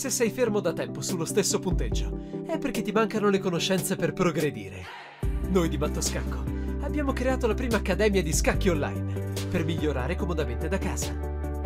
Se sei fermo da tempo sullo stesso punteggio, è perché ti mancano le conoscenze per progredire. Noi di Battoscacco abbiamo creato la prima accademia di scacchi online per migliorare comodamente da casa.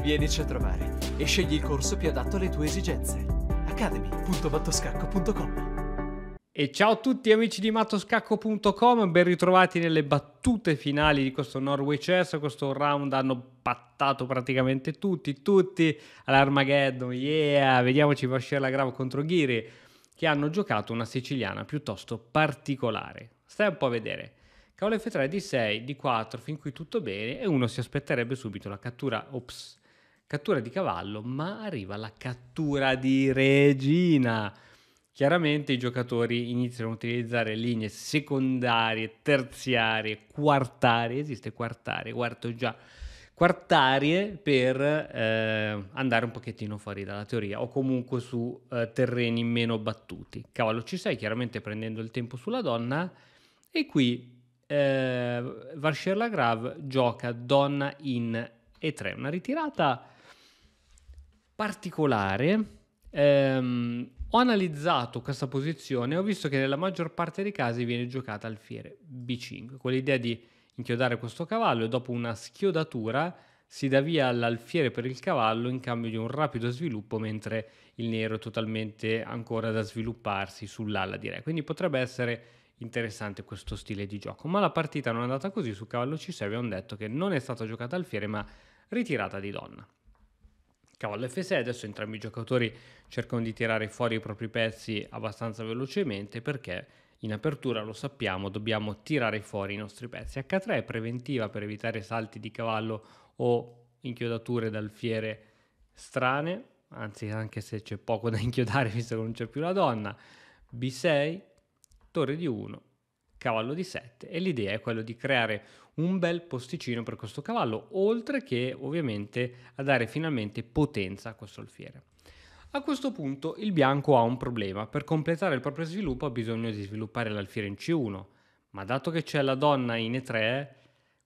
Vienici a trovare e scegli il corso più adatto alle tue esigenze. academy.battoscacco.com e ciao a tutti amici di mattoscacco.com, ben ritrovati nelle battute finali di questo Norway Chess, questo round hanno pattato praticamente tutti, tutti all'Armageddon, yeah, vediamoci Vascella Gravo contro Ghiri, che hanno giocato una siciliana piuttosto particolare. Stai un po' a vedere, cavolo F3, D6, D4, fin qui tutto bene e uno si aspetterebbe subito la cattura, ops, cattura di cavallo, ma arriva la cattura di regina Chiaramente i giocatori iniziano a utilizzare linee secondarie, terziarie, quartarie, esiste quartarie, quarto già, quartarie per eh, andare un pochettino fuori dalla teoria o comunque su eh, terreni meno battuti. Cavallo ci sei, chiaramente prendendo il tempo sulla donna e qui eh, Varsher Lagrav gioca donna in E3, una ritirata particolare. Ehm, ho analizzato questa posizione e ho visto che nella maggior parte dei casi viene giocata alfiere B5, con l'idea di inchiodare questo cavallo e dopo una schiodatura si dà via all'alfiere per il cavallo in cambio di un rapido sviluppo mentre il nero è totalmente ancora da svilupparsi sull'ala di re. Quindi potrebbe essere interessante questo stile di gioco, ma la partita non è andata così, su cavallo C6 abbiamo detto che non è stata giocata alfiere ma ritirata di donna cavallo F6, adesso entrambi i giocatori cercano di tirare fuori i propri pezzi abbastanza velocemente perché in apertura lo sappiamo, dobbiamo tirare fuori i nostri pezzi. H3 è preventiva per evitare salti di cavallo o inchiodature da alfiere strane, anzi anche se c'è poco da inchiodare visto che non c'è più la donna. B6, torre di 1, cavallo di 7 e l'idea è quella di creare un bel posticino per questo cavallo, oltre che ovviamente a dare finalmente potenza a questo alfiere. A questo punto il bianco ha un problema, per completare il proprio sviluppo ha bisogno di sviluppare l'alfiere in C1, ma dato che c'è la donna in E3,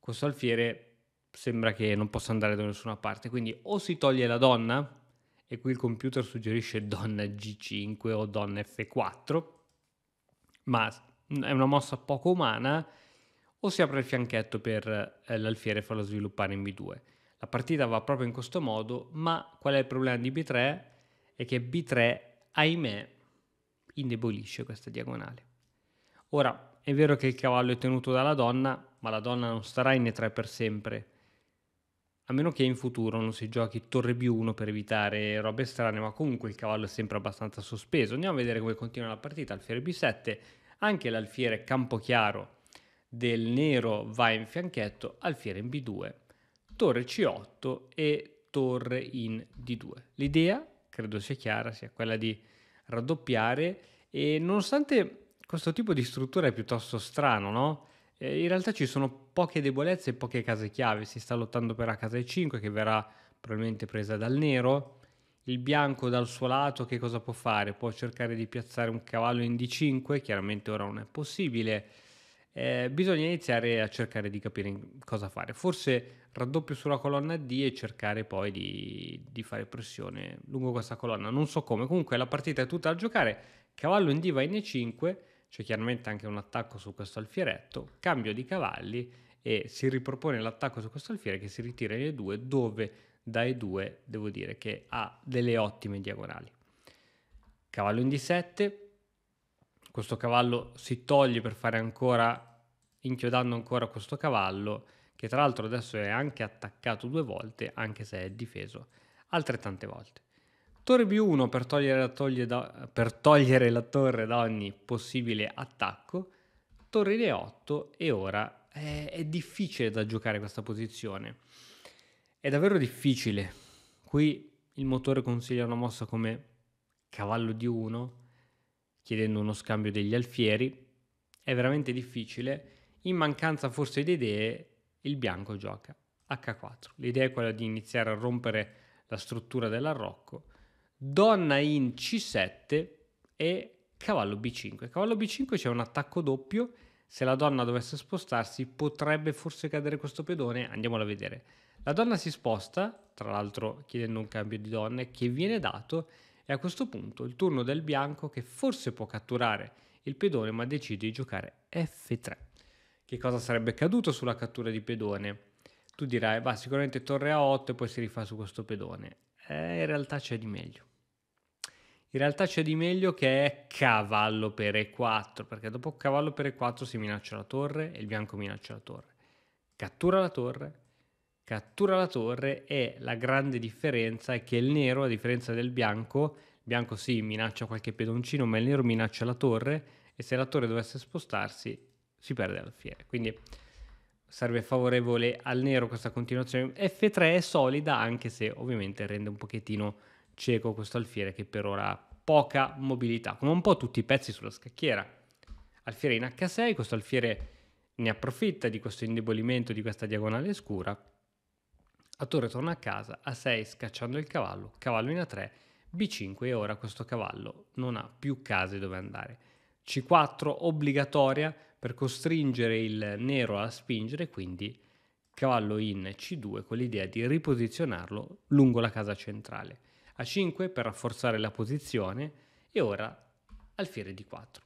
questo alfiere sembra che non possa andare da nessuna parte, quindi o si toglie la donna, e qui il computer suggerisce donna G5 o donna F4, ma è una mossa poco umana, o si apre il fianchetto per eh, l'alfiere e farlo sviluppare in B2. La partita va proprio in questo modo, ma qual è il problema di B3? È che B3, ahimè, indebolisce questa diagonale. Ora, è vero che il cavallo è tenuto dalla donna, ma la donna non starà in E3 per sempre. A meno che in futuro non si giochi torre B1 per evitare robe strane, ma comunque il cavallo è sempre abbastanza sospeso. Andiamo a vedere come continua la partita. Alfiere B7, anche l'alfiere Campochiaro del nero va in fianchetto, alfiere in B2, torre C8 e torre in D2. L'idea, credo sia chiara, sia quella di raddoppiare e nonostante questo tipo di struttura è piuttosto strano, no? Eh, in realtà ci sono poche debolezze e poche case chiave, si sta lottando per la casa E5 che verrà probabilmente presa dal nero, il bianco dal suo lato che cosa può fare? Può cercare di piazzare un cavallo in D5, chiaramente ora non è possibile. Eh, bisogna iniziare a cercare di capire cosa fare. Forse raddoppio sulla colonna D e cercare poi di, di, fare pressione lungo questa colonna. Non so come. Comunque la partita è tutta da giocare. Cavallo in D va in E5. C'è chiaramente anche un attacco su questo alfieretto. Cambio di cavalli e si ripropone l'attacco su questo alfiere che si ritira in E2 dove da E2 devo dire che ha delle ottime diagonali. Cavallo in D7, questo cavallo si toglie per fare ancora, inchiodando ancora questo cavallo che tra l'altro adesso è anche attaccato due volte anche se è difeso altrettante volte. Torre B1 per togliere la, toglie da, per togliere la torre da ogni possibile attacco, torre D8 e ora è, eh, è difficile da giocare questa posizione. È davvero difficile. Qui il motore consiglia una mossa come cavallo di 1, chiedendo uno scambio degli alfieri. È veramente difficile. In mancanza forse di idee, il bianco gioca H4. L'idea è quella di iniziare a rompere la struttura dell'arrocco. Donna in C7 e cavallo B5. Cavallo B5 c'è un attacco doppio se la donna dovesse spostarsi potrebbe forse cadere questo pedone, andiamolo a vedere. La donna si sposta, tra l'altro chiedendo un cambio di donne, che viene dato e a questo punto il turno del bianco che forse può catturare il pedone ma decide di giocare F3. Che cosa sarebbe accaduto sulla cattura di pedone? Tu dirai, va sicuramente torre A8 e poi si rifà su questo pedone. Eh, in realtà c'è di meglio. In realtà c'è di meglio che è cavallo per E4, perché dopo cavallo per E4 si minaccia la torre e il bianco minaccia la torre. Cattura la torre, cattura la torre e la grande differenza è che il nero, a differenza del bianco, il bianco sì minaccia qualche pedoncino, ma il nero minaccia la torre e se la torre dovesse spostarsi si perde l'alfiere. Quindi sarebbe favorevole al nero questa continuazione. F3 è solida anche se ovviamente rende un pochettino cieco questo alfiere che per ora ha poca mobilità, come un po' tutti i pezzi sulla scacchiera. Alfiere in H6, questo alfiere ne approfitta di questo indebolimento di questa diagonale scura. A torre torna a casa, A6 scacciando il cavallo, cavallo in A3, B5 e ora questo cavallo non ha più case dove andare. C4 obbligatoria per costringere il nero a spingere, quindi cavallo in C2 con l'idea di riposizionarlo lungo la casa centrale a 5 per rafforzare la posizione e ora alfiere di 4.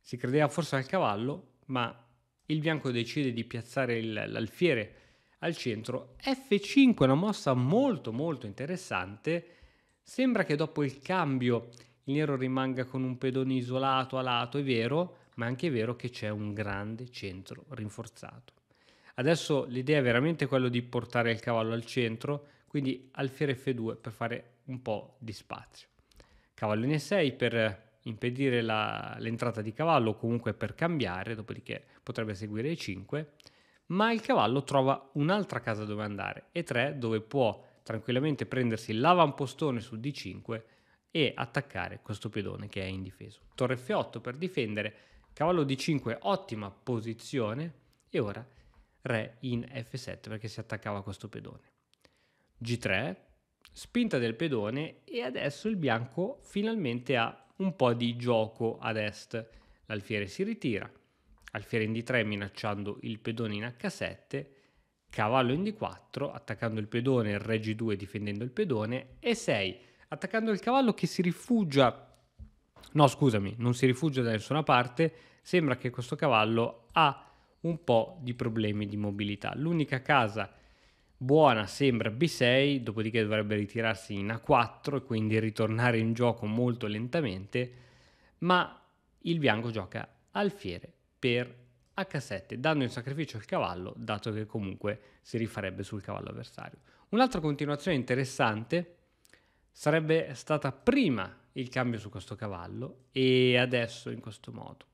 Si credeva forse al cavallo, ma il bianco decide di piazzare il, l'alfiere al centro. F5 è una mossa molto molto interessante. Sembra che dopo il cambio il nero rimanga con un pedone isolato a lato, è vero, ma anche è vero che c'è un grande centro rinforzato. Adesso l'idea è veramente quella di portare il cavallo al centro, quindi alfiere F2 per fare un po' di spazio. Cavallo in e 6 per impedire la, l'entrata di cavallo o comunque per cambiare, dopodiché potrebbe seguire e 5, ma il cavallo trova un'altra casa dove andare e 3 dove può tranquillamente prendersi l'avampostone su D5 e attaccare questo pedone che è indifeso. Torre F8 per difendere, cavallo D5 ottima posizione e ora re in F7 perché si attaccava questo pedone. G3 spinta del pedone e adesso il bianco finalmente ha un po' di gioco ad est. L'alfiere si ritira, alfiere in D3 minacciando il pedone in H7, cavallo in D4 attaccando il pedone, il re G2 difendendo il pedone e 6 attaccando il cavallo che si rifugia No, scusami, non si rifugia da nessuna parte, sembra che questo cavallo ha un po' di problemi di mobilità. L'unica casa che buona sembra B6, dopodiché dovrebbe ritirarsi in A4 e quindi ritornare in gioco molto lentamente, ma il bianco gioca alfiere per H7, dando in sacrificio il cavallo, dato che comunque si rifarebbe sul cavallo avversario. Un'altra continuazione interessante sarebbe stata prima il cambio su questo cavallo e adesso in questo modo.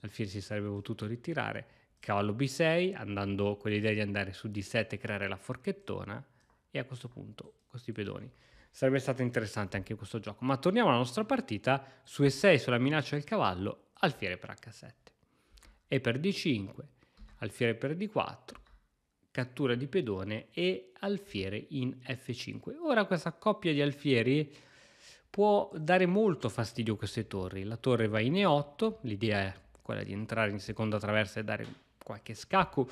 L'alfiere si sarebbe potuto ritirare cavallo b6, andando con l'idea di andare su d7 e creare la forchettona, e a questo punto questi pedoni. Sarebbe stato interessante anche questo gioco, ma torniamo alla nostra partita su e6 sulla minaccia del cavallo, alfiere per h7. E per d5, alfiere per d4, cattura di pedone e alfiere in f5. Ora questa coppia di alfieri può dare molto fastidio a queste torri. La torre va in e8, l'idea è quella di entrare in seconda traversa e dare qualche scacco,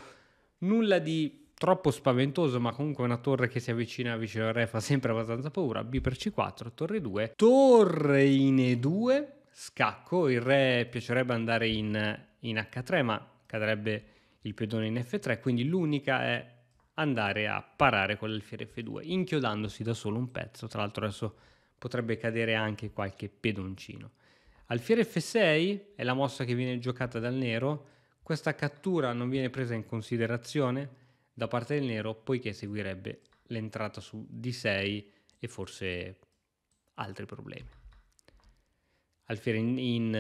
nulla di troppo spaventoso, ma comunque una torre che si avvicina vicino al re fa sempre abbastanza paura. B per C4, torre 2, torre in E2, scacco, il re piacerebbe andare in, in H3, ma cadrebbe il pedone in F3, quindi l'unica è andare a parare con l'alfiere F2, inchiodandosi da solo un pezzo, tra l'altro adesso potrebbe cadere anche qualche pedoncino. Alfiere F6 è la mossa che viene giocata dal nero, questa cattura non viene presa in considerazione da parte del nero poiché seguirebbe l'entrata su D6 e forse altri problemi. Alfiere in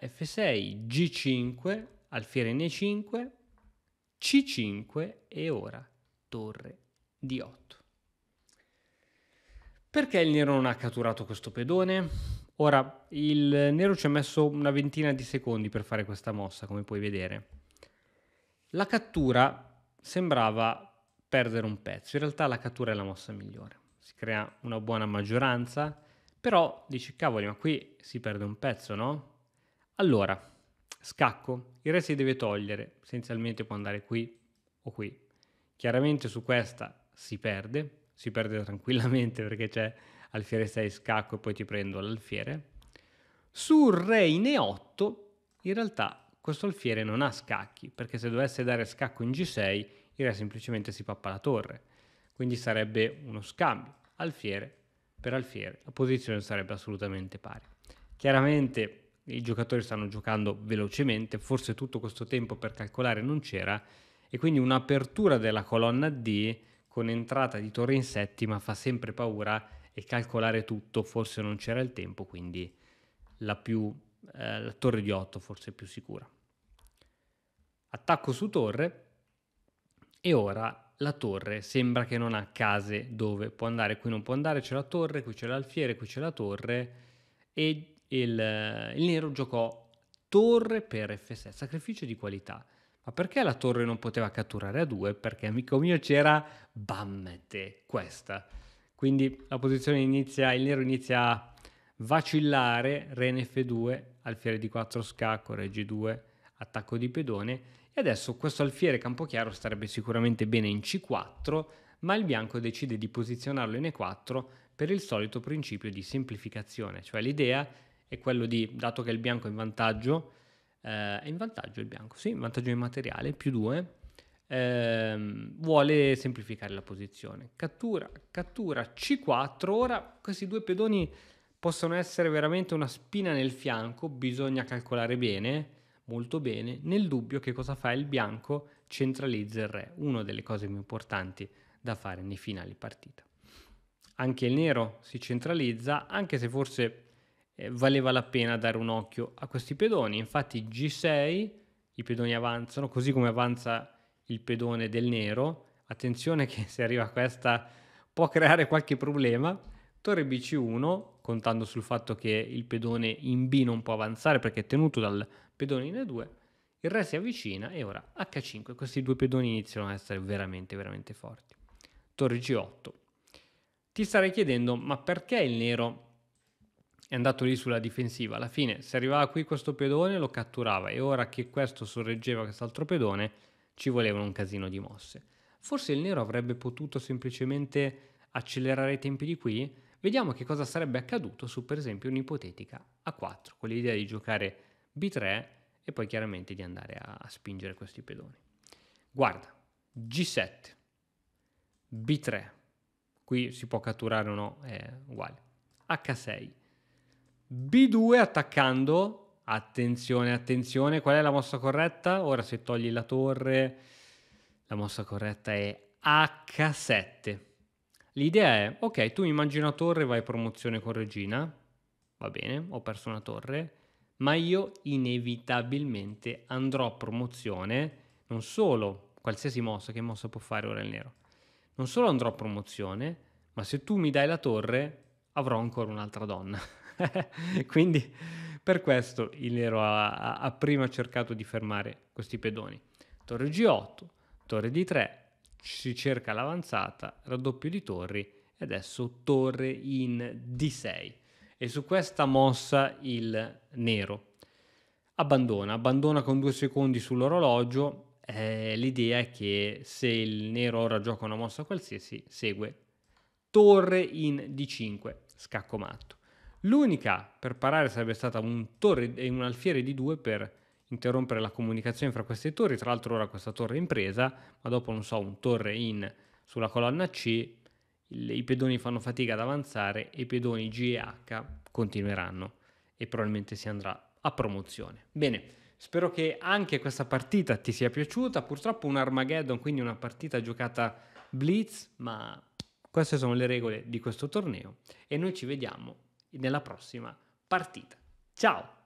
F6, G5, alfiere in E5, eh, C5 e ora torre D8. Perché il nero non ha catturato questo pedone? Ora, il nero ci ha messo una ventina di secondi per fare questa mossa, come puoi vedere. La cattura sembrava perdere un pezzo, in realtà la cattura è la mossa migliore. Si crea una buona maggioranza, però dici cavoli, ma qui si perde un pezzo, no? Allora, scacco, il re si deve togliere, essenzialmente può andare qui o qui. Chiaramente su questa si perde, si perde tranquillamente perché c'è alfiere 6 scacco e poi ti prendo l'alfiere. Su re in e8 in realtà questo alfiere non ha scacchi, perché se dovesse dare scacco in g6 il re semplicemente si pappa la torre. Quindi sarebbe uno scambio, alfiere per alfiere, la posizione sarebbe assolutamente pari. Chiaramente i giocatori stanno giocando velocemente, forse tutto questo tempo per calcolare non c'era e quindi un'apertura della colonna D con entrata di torre in settima fa sempre paura e calcolare tutto, forse non c'era il tempo, quindi la, più, eh, la torre di 8 forse è più sicura. Attacco su torre e ora la torre sembra che non ha case dove può andare, qui non può andare, c'è la torre, qui c'è l'alfiere, qui c'è la torre e il, il nero giocò torre per F6, sacrificio di qualità. Ma perché la torre non poteva catturare a 2? Perché amico mio c'era Bammete, questa. Quindi la posizione inizia, il nero inizia a vacillare, Re in F2, alfiere di 4 scacco, Re G2, attacco di pedone. E adesso questo alfiere campochiaro starebbe sicuramente bene in C4, ma il bianco decide di posizionarlo in E4 per il solito principio di semplificazione, cioè l'idea è quello di, dato che il bianco è in vantaggio, eh, è in vantaggio il bianco, sì, in vantaggio immateriale, più 2, ehm, vuole semplificare la posizione. Cattura, cattura C4, ora questi due pedoni possono essere veramente una spina nel fianco, bisogna calcolare bene, molto bene, nel dubbio che cosa fa il bianco centralizza il re, una delle cose più importanti da fare nei finali partita. Anche il nero si centralizza, anche se forse eh, valeva la pena dare un occhio a questi pedoni, infatti G6, i pedoni avanzano, così come avanza il pedone del nero. Attenzione che se arriva questa può creare qualche problema. Torre BC1, contando sul fatto che il pedone in B non può avanzare perché è tenuto dal pedone in E2. Il re si avvicina e ora H5. Questi due pedoni iniziano a essere veramente, veramente forti. Torre G8. Ti starei chiedendo, ma perché il nero è andato lì sulla difensiva? Alla fine, se arrivava qui questo pedone lo catturava e ora che questo sorreggeva quest'altro pedone, ci volevano un casino di mosse. Forse il nero avrebbe potuto semplicemente accelerare i tempi di qui? Vediamo che cosa sarebbe accaduto su per esempio un'ipotetica A4, con l'idea di giocare B3 e poi chiaramente di andare a, a spingere questi pedoni. Guarda, G7, B3, qui si può catturare o no, è uguale, H6, B2 attaccando Attenzione, attenzione, qual è la mossa corretta? Ora se togli la torre, la mossa corretta è H7. L'idea è, ok, tu immagini una torre, vai promozione con regina, va bene, ho perso una torre, ma io inevitabilmente andrò a promozione, non solo, qualsiasi mossa, che mossa può fare ora il nero, non solo andrò a promozione, ma se tu mi dai la torre avrò ancora un'altra donna. Quindi per questo il nero ha, ha, prima cercato di fermare questi pedoni. Torre G8, torre D3, si cerca l'avanzata, raddoppio di torri e adesso torre in D6. E su questa mossa il nero abbandona, abbandona con due secondi sull'orologio. Eh, l'idea è che se il nero ora gioca una mossa qualsiasi, segue torre in D5, scacco matto. L'unica per parare sarebbe stata un torre e un alfiere di due per interrompere la comunicazione fra queste torri. Tra l'altro ora questa torre è in presa, ma dopo non so, un torre in sulla colonna C, i pedoni fanno fatica ad avanzare e i pedoni G e H continueranno e probabilmente si andrà a promozione. Bene, spero che anche questa partita ti sia piaciuta. Purtroppo un Armageddon, quindi una partita giocata blitz, ma queste sono le regole di questo torneo e noi ci vediamo nella prossima partita. Ciao!